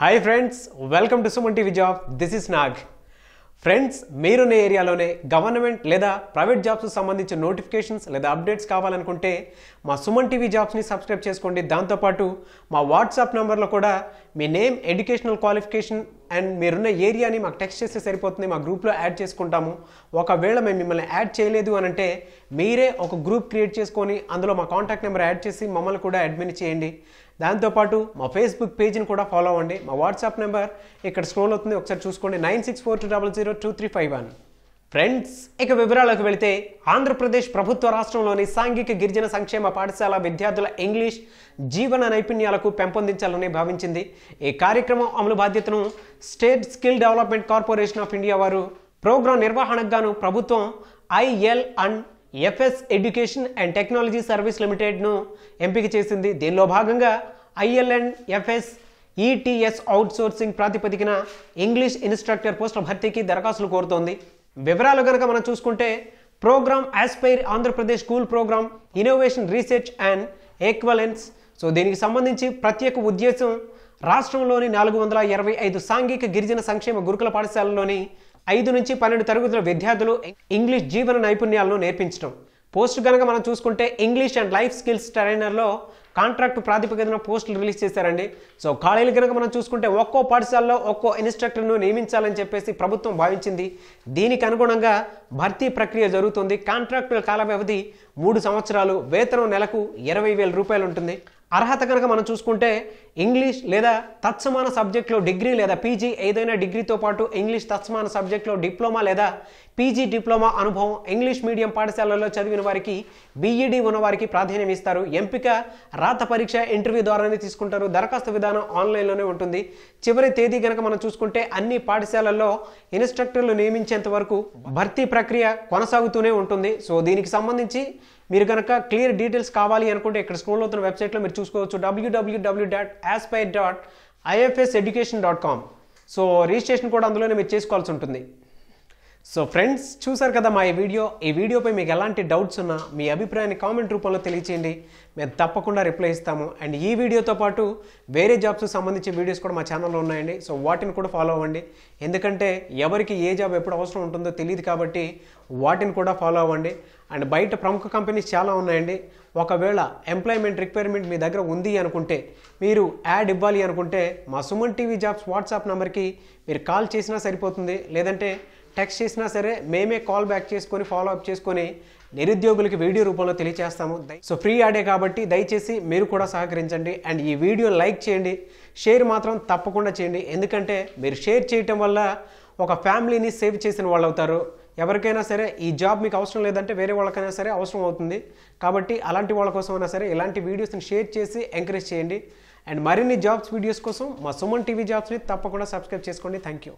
hi friends welcome to Suman TV job this is Nag friends మీరున్న ఏరియాలోనే government లేదా private jobs సంబంధించిన నోటిఫికేషన్స్ లేదా అప్డేట్స్ కావాలనుకుంటే మా సుమన్ టీవీ జాబ్స్ని సబ్స్క్రైబ్ చేసుకోండి దాంతోపాటు మా వాట్సాప్ నెంబర్లో కూడా మీ నేమ్ ఎడ్యుకేషనల్ క్వాలిఫికేషన్ అండ్ మీరున్న ఏరియాని మాకు టెక్స్ట్ చేస్తే సరిపోతుంది మా గ్రూప్లో యాడ్ చేసుకుంటాము ఒకవేళ మేము మిమ్మల్ని యాడ్ చేయలేదు అని అంటే మీరే ఒక గ్రూప్ క్రియేట్ చేసుకొని అందులో మా కాంటాక్ట్ నెంబర్ యాడ్ చేసి మమ్మల్ని కూడా అడ్మిన్ చేయండి దాంతోపాటు మా ఫేస్బుక్ పేజ్ని కూడా ఫాలో అవ్వండి మా వాట్సాప్ నెంబర్ ఇక్కడ స్క్రోల్ అవుతుంది ఒకసారి చూసుకోండి nine six four two double zero two three five one friends ఇక వివరాలకు వెళితే ఆంధ్రప్రదేశ్ ప్రభుత్వ రాష్ట్రంలోని సాంఘిక గిరిజన సంక్షేమ పాఠశాల విద్యార్థుల ఇంగ్లీష్ జీవన నైపుణ్యాలకు పెంపొందించాలని భావించింది ఈ కార్యక్రమం అమలు బాధ్యతను state skill development corporation of India వారు ప్రోగ్రాం నిర్వహణకు గాను ప్రభుత్వం IL and FS education and technology service లిమిటెడ్ను ఎంపిక చేసింది దీనిలో భాగంగా IL and FS ETS sourcing ప్రాతిపదికన ఇంగ్లీష్ ఇన్స్ట్రక్టర్ పోస్టుల భర్తీకి దరఖాస్తులు కోరుతోంది వివరాలు కనుక మనం చూసుకుంటే programme Aspire Andhra Pradesh school programme innovation research and ఎక్వలెన్స్ so దీనికి సంబంధించి ప్రత్యేక ఉద్దేశం రాష్ట్రంలోని నాలుగు వందల ఇరవై ఐదు సాంఘిక గిరిజన సంక్షేమ గురుకుల పాఠశాలలోని ఐదు నుంచి పన్నెండు తరగతుల విద్యార్థులు ఇంగ్లీష్ జీవన నైపుణ్యాలను నేర్పించడం పోస్టు కనుక మనం చూసుకుంటే ఇంగ్లీష్ అండ్ లైఫ్ స్కిల్స్ ట్రైనర్లో కాంట్రాక్ట్ ప్రాతిపదికన పోస్టులు రిలీజ్ చేశారండి సో ఖాళీలు కనుక మనం చూసుకుంటే ఒక్కో పాఠశాలలో ఒక్కో ఇన్స్ట్రక్టర్ను నియమించాలని చెప్పేసి ప్రభుత్వం భావించింది దీనికి అనుగుణంగా భర్తీ ప్రక్రియ జరుగుతుంది కాంట్రాక్టుల కాల వ్యవధి మూడు సంవత్సరాలు వేతనం నెలకు ఇరవై వేల రూపాయలు ఉంటుంది అర్హత కనుక మనం చూసుకుంటే ఇంగ్లీష్ లేదా తత్సమాన సబ్జెక్టులో డిగ్రీ లేదా పీజీ ఏదైనా డిగ్రీతో పాటు ఇంగ్లీష్ తత్సమాన సబ్జెక్టులో డిప్లొమా లేదా పీజీ డిప్లొమా అనుభవం ఇంగ్లీష్ మీడియం పాఠశాలల్లో చదివిన వారికి బీఈడీ e ఉన్నవారికి ప్రాధాన్యం ఇస్తారు ఎంపిక రాత పరీక్ష ఇంటర్వ్యూ ద్వారానే తీసుకుంటారు దరఖాస్తు విధానం ఆన్లైన్లోనే ఉంటుంది చివరి తేదీ కనుక మనం చూసుకుంటే అన్ని పాఠశాలల్లో ఇన్స్ట్రక్టర్లు నియమించేంత వరకు భర్తీ ప్రక్రియ కొనసాగుతూనే ఉంటుంది సో దీనికి సంబంధించి మీరు కనుక క్లియర్ డీటెయిల్స్ కావాలి అనుకుంటే ఇక్కడ స్క్రోల్ అవుతున్న వెబ్సైట్లో మీరు చూసుకోవచ్చు WWW dot aspire dot IFS education dot com so registration కూడా అందులోనే మీరు చేసుకోవాల్సి ఉంటుంది సో ఫ్రెండ్స్ చూసారు కదా మా ఈ వీడియో ఈ వీడియోపై మీకు ఎలాంటి డౌట్స్ ఉన్నా మీ అభిప్రాయాన్ని కామెంట్ రూపంలో తెలియచేయండి మేము తప్పకుండా రిప్లై ఇస్తాము అండ్ ఈ వీడియోతో పాటు వేరే జాబ్స్ సంబంధించిన వీడియోస్ కూడా మా ఛానల్లో ఉన్నాయండి సో వాటిని కూడా ఫాలో అవ్వండి ఎందుకంటే ఎవరికి ఏ జాబ్ ఎప్పుడు అవసరం ఉంటుందో తెలియదు కాబట్టి వాటిని కూడా ఫాలో అవ్వండి అండ్ బయట ప్రముఖ కంపెనీస్ చాలా ఉన్నాయండి ఒకవేళ ఎంప్లాయ్మెంట్ రిక్వైర్మెంట్ మీ దగ్గర ఉంది అనుకుంటే మీరు యాడ్ ఇవ్వాలి అనుకుంటే మా సుమన్ టీవీ జాబ్స్ వాట్సాప్ నెంబర్కి మీరు కాల్ చేసినా సరిపోతుంది లేదంటే టెక్స్ట్ చేసినా సరే మేమే కాల్ బ్యాక్ చేసుకొని ఫాలో అప్ చేసుకొని నిరుద్యోగులకి వీడియో రూపంలో తెలియజేస్తాము సో ఫ్రీ ఆడే కాబట్టి దయచేసి మీరు కూడా సహకరించండి అండ్ ఈ వీడియో లైక్ చేయండి షేర్ మాత్రం తప్పకుండా చేయండి ఎందుకంటే మీరు షేర్ చేయటం వల్ల ఒక ఫ్యామిలీని సేవ్ చేసిన వాళ్ళు అవుతారు ఎవరికైనా సరే ఈ జాబ్ మీకు అవసరం లేదంటే వేరే వాళ్ళకైనా సరే అవసరం అవుతుంది కాబట్టి అలాంటి వాళ్ళ కోసం అయినా సరే ఇలాంటి వీడియోస్ని షేర్ చేసి ఎంకరేజ్ చేయండి అండ్ మరిన్ని జాబ్స్ వీడియోస్ కోసం మా సుమన్ టీవీ జాబ్స్ని తప్పకుండా సబ్స్క్రైబ్ చేసుకోండి థ్యాంక్ యూ